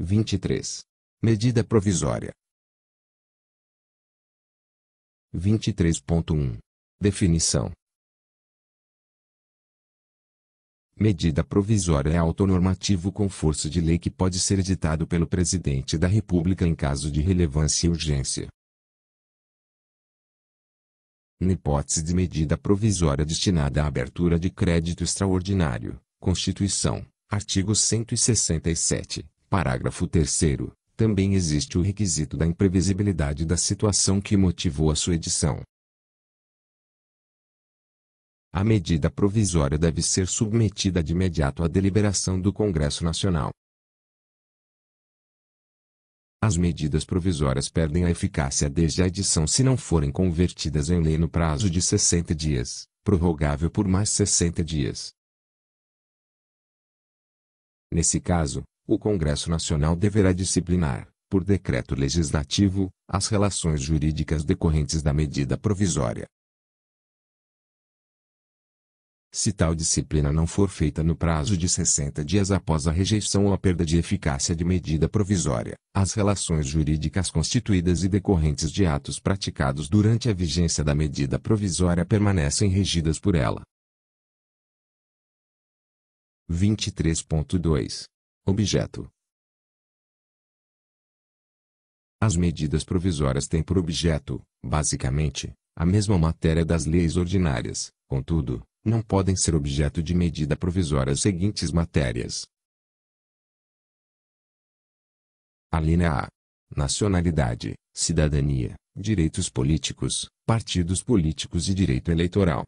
23. Medida provisória. 23.1 Definição Medida provisória é autonormativo com força de lei que pode ser editado pelo Presidente da República em caso de relevância e urgência. Na hipótese de medida provisória destinada à abertura de crédito extraordinário, Constituição, artigo 167, Parágrafo 3 Também existe o requisito da imprevisibilidade da situação que motivou a sua edição. A medida provisória deve ser submetida de imediato à deliberação do Congresso Nacional. As medidas provisórias perdem a eficácia desde a edição se não forem convertidas em lei no prazo de 60 dias, prorrogável por mais 60 dias. Nesse caso, o Congresso Nacional deverá disciplinar, por decreto legislativo, as relações jurídicas decorrentes da medida provisória. Se tal disciplina não for feita no prazo de 60 dias após a rejeição ou a perda de eficácia de medida provisória, as relações jurídicas constituídas e decorrentes de atos praticados durante a vigência da medida provisória permanecem regidas por ela. 23.2 Objeto. As medidas provisórias têm por objeto, basicamente, a mesma matéria das leis ordinárias, contudo, não podem ser objeto de medida provisória as seguintes matérias. Alínea A. Nacionalidade, cidadania, direitos políticos, partidos políticos e direito eleitoral.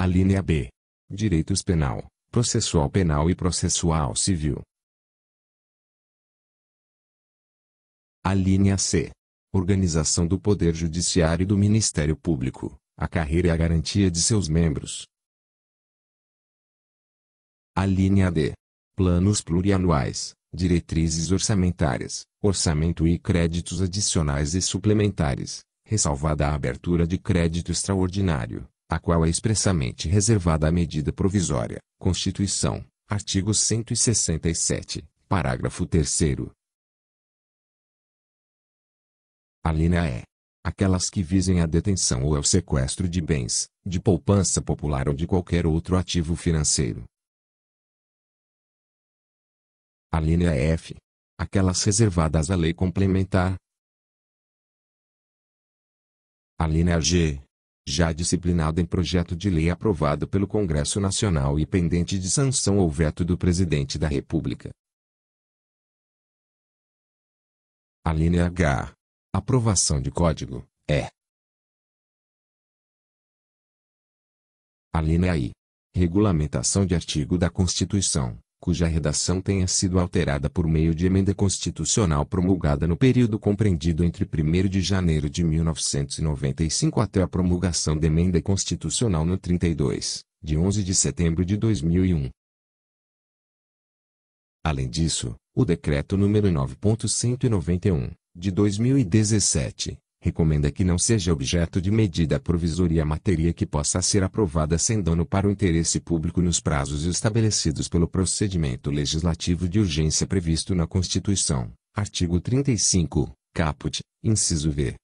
Alínea B. Direitos penal, processual penal e processual civil. Alínea C. Organização do Poder Judiciário e do Ministério Público, a carreira e a garantia de seus membros. Alínea D. Planos plurianuais, diretrizes orçamentárias, orçamento e créditos adicionais e suplementares, ressalvada a abertura de crédito extraordinário, a qual é expressamente reservada a medida provisória. Constituição, artigo 167, parágrafo 3 A linha é aquelas que visem à detenção ou ao sequestro de bens, de poupança popular ou de qualquer outro ativo financeiro. A linha F. Aquelas reservadas à lei complementar. A linha G já disciplinado em projeto de lei aprovado pelo Congresso Nacional e pendente de sanção ou veto do Presidente da República. A linha H. Aprovação de código é. A linha I. Regulamentação de artigo da Constituição cuja redação tenha sido alterada por meio de emenda constitucional promulgada no período compreendido entre 1 de janeiro de 1995 até a promulgação da emenda constitucional no 32, de 11 de setembro de 2001. Além disso, o decreto número 9.191, de 2017, recomenda que não seja objeto de medida provisória a matéria que possa ser aprovada sem dano para o interesse público nos prazos estabelecidos pelo procedimento legislativo de urgência previsto na Constituição, artigo 35, caput, inciso V.